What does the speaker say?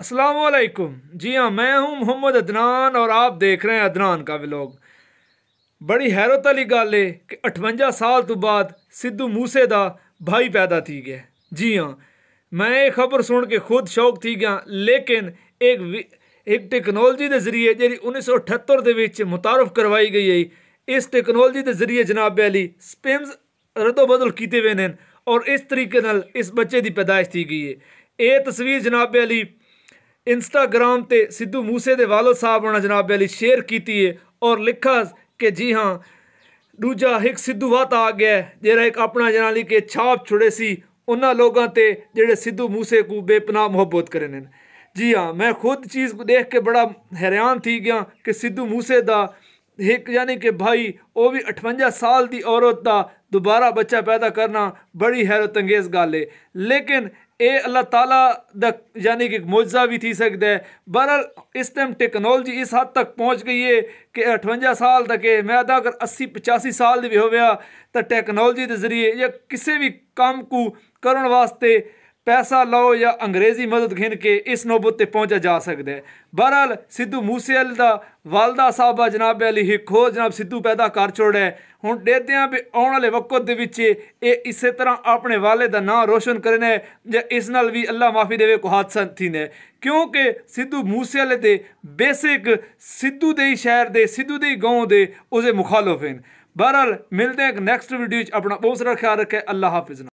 असलकुम जी हाँ मैं हूँ मोहम्मद अदनान और आप देख रहे हैं अदनान का व्लॉग बड़ी हैरत वाली गल है कि अठवंजा साल तो बाद सिद्धू मूसे का भाई पैदा थी गया जी हाँ मैं ये खबर सुन के खुद शौक थी गया लेकिन एक एक टेक्नोलॉजी के जरिए जी उन्नीस सौ के मुतारफ करवाई गई है इस टेक्नोलॉजी के जरिए जनाब अली स्पिम्स रदो बदल किए हुए हैं और इस तरीके इस बच्चे की पैदाइश थी गई है ये तस्वीर जनाब अली इंस्टाग्राम ते सिद्धू मूसे ਦੇ ਵਾਲਦ ਸਾਹਿਬ ਨੇ ਜਨਾਬ ਅਲੀ ਸ਼ੇਅਰ ਕੀਤੀ ਹੈ ਔਰ ਲਿਖਾ ਕਿ ਜੀ ਹਾਂ ਦੂਜਾ ਇੱਕ ਸਿੱਧੂ ਵਾਤ ਆ ਗਿਆ ਜਿਹੜਾ ਇੱਕ ਆਪਣਾ ਜਨਾਂ ਲਈ ਕੇ ਛਾਪ ਛੁੜੇ ਸੀ ਉਹਨਾਂ ਲੋਕਾਂ ਤੇ ਜਿਹੜੇ ਸਿੱਧੂ ਮੂਸੇ ਕੋ ਬੇਪਨਾਹ ਮੁਹੱਬਤ ਕਰੇ ਨੇ ਜੀ ਹਾਂ ਮੈਂ ਖੁਦ ਚੀਜ਼ ਨੂੰ ਦੇਖ ਕੇ ਬੜਾ ਹੈਰਾਨ ਥੀ ਗਿਆ ਕਿ ਸਿੱਧੂ ਮੂਸੇ ਦਾ एक यानी कि भाई वो भी अठवंजा साल की औरत का दोबारा बच्चा पैदा करना बड़ी हैरत अंगेज गल है लेकिन ਇਹ ਅੱਲਾਹ ਤਾਲਾ ਦਾ ਯਾਨੀ ਕਿ ਮੌਜਜ਼ਾ ਵੀ ਥੀ ਸਕਦਾ ਹੈ ਬਹਰਲ ਇਸ ਟਾਈਮ ਟੈਕਨੋਲੋਜੀ ਇਸ ਹੱਦ ਤੱਕ ਪਹੁੰਚ ਗਈ ਹੈ ਕਿ 58 ਸਾਲ ਤੱਕ ਮੈਂ ਅਦਾ ਕਰ 80 85 ਸਾਲ ਦੀ ਵੀ ਹੋਵਿਆ ਤਾਂ ਟੈਕਨੋਲੋਜੀ ਦੇ ਜ਼ਰੀਏ ਜਾਂ ਕਿਸੇ ਵੀ ਕੰਮ ਨੂੰ ਕਰਨ ਵਾਸਤੇ ਪੈਸਾ ਲਾਓ ਜਾਂ ਅੰਗਰੇਜ਼ੀ ਮਦਦ ਘਿਨ ਕੇ ਇਸ ਨੋਬਤ ਤੇ ਪਹੁੰਚਿਆ ਜਾ ਸਕਦਾ ਹੈ ਬਹਰਾਲ ਸਿੱਧੂ ਮੂਸੇਵਾਲ ਦਾ ਵਾਲਦਾ ਸਾਹਿਬਾ ਜਨਾਬ ਅਲੀ ਹਿੱਖੋ ਜਨਾਬ ਸਿੱਧੂ ਪੈਦਾ ਕਰ ਛੋੜਿਆ ਹੁਣ ਦੇਖਦੇ ਹਾਂ ਵੀ ਆਉਣ ਵਾਲੇ ਵਕਤ ਦੇ ਵਿੱਚ ਇਹ ਇਸੇ ਤਰ੍ਹਾਂ ਆਪਣੇ ਵਾਲੇ ਦਾ ਨਾਮ ਰੋਸ਼ਨ ਕਰਨੇ ਜਾਂ ਇਸ ਨਾਲ ਵੀ ਅੱਲਾ ਮਾਫੀ ਦੇਵੇ ਕੋ ਹਾਦਸਾ ਥੀਨੇ ਕਿਉਂਕਿ ਸਿੱਧੂ ਮੂਸੇਵਾਲੇ ਦੇ ਬੇਸਿਕ ਸਿੱਧੂ ਦੇ ਹੀ ਸ਼ਹਿਰ ਦੇ ਸਿੱਧੂ ਦੇ ਹੀ ਗਾਉਂ ਦੇ ਉਸੇ ਮੁਖਾਲਫ ਹਨ ਬਹਰਾਲ ਮਿਲਦੇ ਹਾਂ ਨੈਕਸਟ ਵੀਡੀਓ ਵਿੱਚ ਆਪਣਾ ਬਹੁਤ ਸਾਰਾ ਖਿਆਲ ਰੱਖੇ ਅੱਲਾ ਹਾਫਿਜ਼